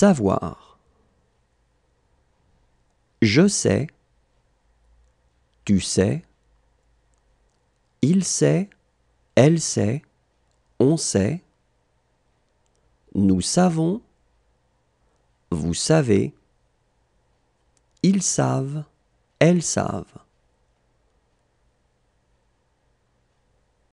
Savoir. Je sais. Tu sais. Il sait. Elle sait. On sait. Nous savons. Vous savez. Ils savent. Elles savent.